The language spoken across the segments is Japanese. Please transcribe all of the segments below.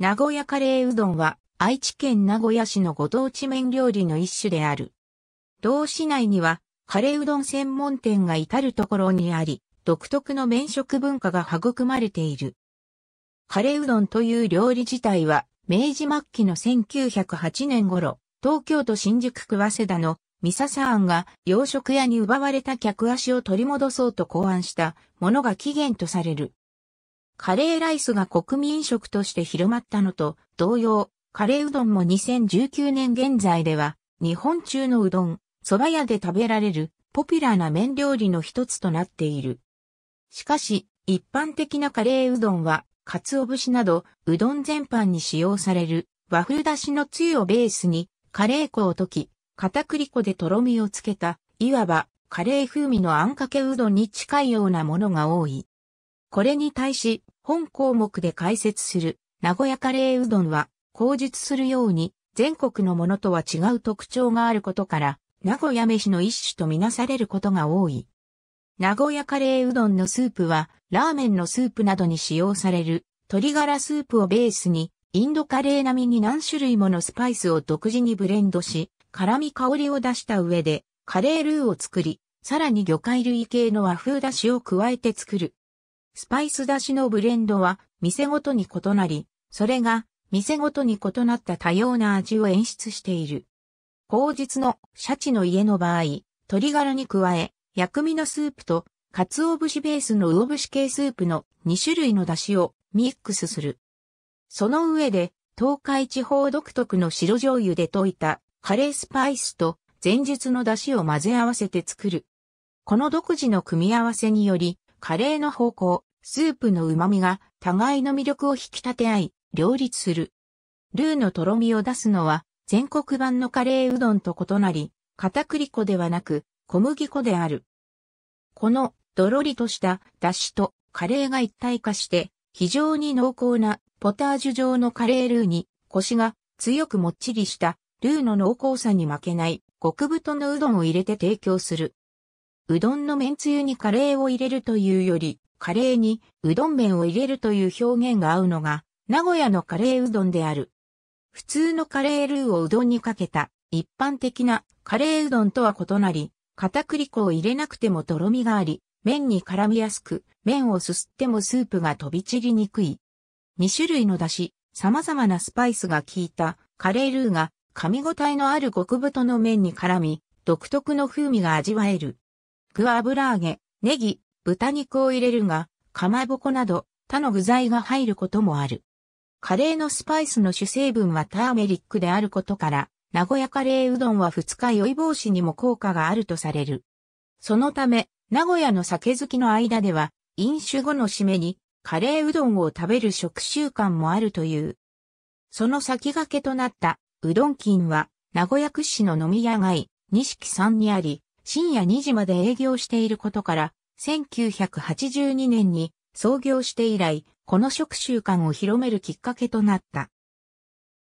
名古屋カレーうどんは愛知県名古屋市のご当地麺料理の一種である。同市内にはカレーうどん専門店が至るところにあり、独特の麺食文化が育まれている。カレーうどんという料理自体は明治末期の1908年頃、東京都新宿区早稲田の三笹庵が洋食屋に奪われた客足を取り戻そうと考案したものが起源とされる。カレーライスが国民食として広まったのと同様、カレーうどんも2019年現在では、日本中のうどん、蕎麦屋で食べられるポピュラーな麺料理の一つとなっている。しかし、一般的なカレーうどんは、鰹節など、うどん全般に使用される和風だしのつゆをベースに、カレー粉を溶き、片栗粉でとろみをつけた、いわば、カレー風味のあんかけうどんに近いようなものが多い。これに対し、本項目で解説する名古屋カレーうどんは、口述するように全国のものとは違う特徴があることから、名古屋飯の一種とみなされることが多い。名古屋カレーうどんのスープは、ラーメンのスープなどに使用される鶏ガラスープをベースに、インドカレー並みに何種類ものスパイスを独自にブレンドし、辛味香りを出した上で、カレールーを作り、さらに魚介類系の和風だしを加えて作る、スパイス出汁のブレンドは店ごとに異なり、それが店ごとに異なった多様な味を演出している。口実のシャチの家の場合、鶏ガラに加え、薬味のスープと、鰹節ベースの魚節系スープの2種類の出汁をミックスする。その上で、東海地方独特の白醤油で溶いたカレースパイスと前述の出汁を混ぜ合わせて作る。この独自の組み合わせにより、カレーの方向、スープの旨味が互いの魅力を引き立て合い、両立する。ルーのとろみを出すのは、全国版のカレーうどんと異なり、片栗粉ではなく、小麦粉である。この、どろりとした出汁とカレーが一体化して、非常に濃厚なポタージュ状のカレールーに、コシが強くもっちりしたルーの濃厚さに負けない極太のうどんを入れて提供する。うどんの麺つゆにカレーを入れるというより、カレーにうどん麺を入れるという表現が合うのが、名古屋のカレーうどんである。普通のカレールーをうどんにかけた一般的なカレーうどんとは異なり、片栗粉を入れなくてもとろみがあり、麺に絡みやすく、麺をすすってもスープが飛び散りにくい。2種類の出汁、様々なスパイスが効いたカレールーが噛み応えのある極太の麺に絡み、独特の風味が味わえる。具油揚げ、ネギ、豚肉を入れるが、かまぼこなど他の具材が入ることもある。カレーのスパイスの主成分はターメリックであることから、名古屋カレーうどんは二日酔い防止にも効果があるとされる。そのため、名古屋の酒好きの間では、飲酒後の締めに、カレーうどんを食べる食習慣もあるという。その先駆けとなった、うどん菌は、名古屋屈指の飲み屋街、錦んにあり、深夜2時まで営業していることから、1982年に創業して以来、この食習慣を広めるきっかけとなった。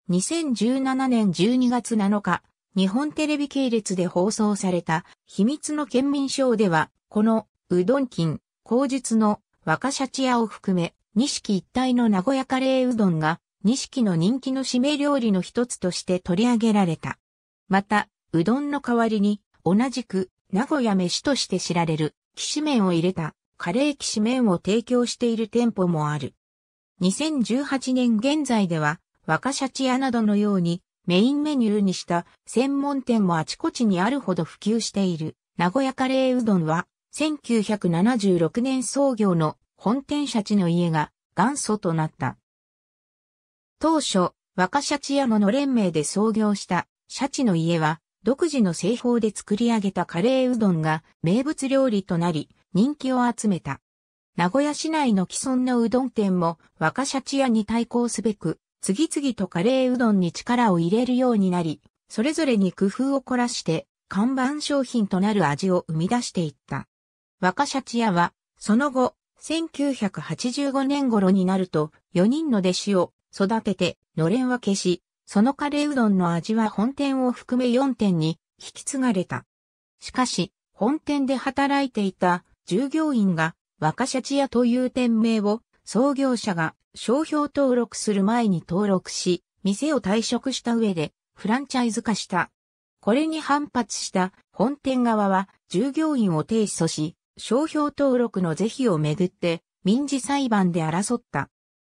2017年12月7日、日本テレビ系列で放送された秘密の県民賞では、このうどん金、口述の若シャチ屋を含め、錦一帯の名古屋カレーうどんが、錦の人気の締め料理の一つとして取り上げられた。また、うどんの代わりに、同じく名古屋飯として知られる、騎士麺を入れたカレー騎士麺を提供している店舗もある。2018年現在では、若シャチ屋などのようにメインメニューにした専門店もあちこちにあるほど普及している。名古屋カレーうどんは1976年創業の本店シャチの家が元祖となった。当初、若シャチ屋のの連名で創業したシャチの家は独自の製法で作り上げたカレーうどんが名物料理となり、人気を集めた。名古屋市内の既存のうどん店も若シャチ屋に対抗すべく、次々とカレーうどんに力を入れるようになり、それぞれに工夫を凝らして看板商品となる味を生み出していった。若シャチ屋は、その後、1985年頃になると4人の弟子を育てて、のれん分けし、そのカレーうどんの味は本店を含め4店に引き継がれた。しかし、本店で働いていた従業員が若シャチ屋という店名を創業者が商標登録する前に登録し、店を退職した上でフランチャイズ化した。これに反発した本店側は従業員を提訴し、商標登録の是非をめぐって民事裁判で争った。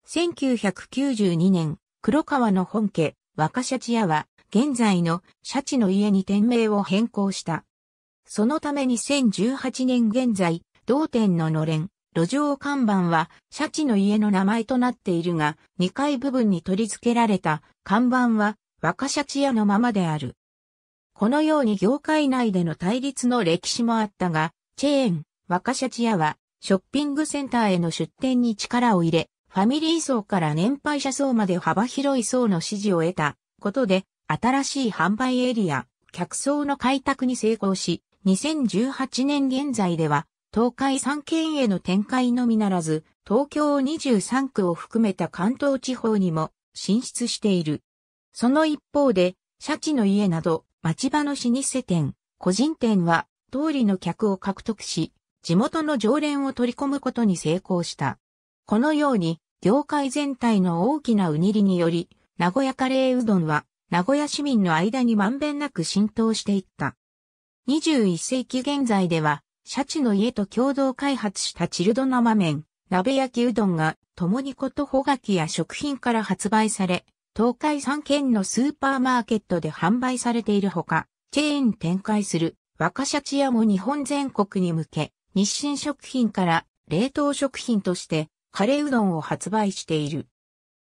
1992年、黒川の本家、若シャチ屋は、現在のシャチの家に店名を変更した。そのため2018年現在、同店ののれん、路上看板は、シャチの家の名前となっているが、2階部分に取り付けられた看板は、若シャチ屋のままである。このように業界内での対立の歴史もあったが、チェーン、若シャチ屋は、ショッピングセンターへの出店に力を入れ、ファミリー層から年配者層まで幅広い層の支持を得たことで、新しい販売エリア、客層の開拓に成功し、2018年現在では、東海3県への展開のみならず、東京23区を含めた関東地方にも進出している。その一方で、シャチの家など、町場の老舗店、個人店は、通りの客を獲得し、地元の常連を取り込むことに成功した。このように、業界全体の大きなうにりにより、名古屋カレーうどんは、名古屋市民の間にまんべんなく浸透していった。21世紀現在では、シャチの家と共同開発したチルド生麺、鍋焼きうどんが、共にことほがきや食品から発売され、東海3県のスーパーマーケットで販売されているほか、チェーン展開する若シャチ屋も日本全国に向け、日清食品から冷凍食品としてカレーうどんを発売している。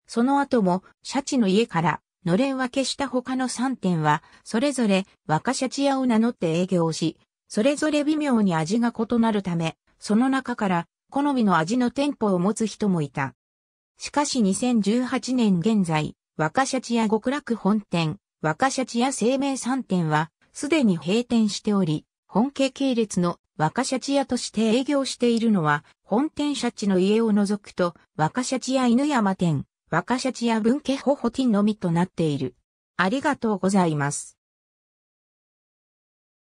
その後も、シャチの家から、のれん分けした他の3店は、それぞれ若シャチ屋を名乗って営業し、それぞれ微妙に味が異なるため、その中から、好みの味の店舗を持つ人もいた。しかし2018年現在、若シャチ屋極楽本店、若シャチ屋生命3店は、すでに閉店しており、本家系列の若社地屋として営業しているのは、本店社地の家を除くと、若社地屋犬山店、若社地屋文家ほほ店のみとなっている。ありがとうございます。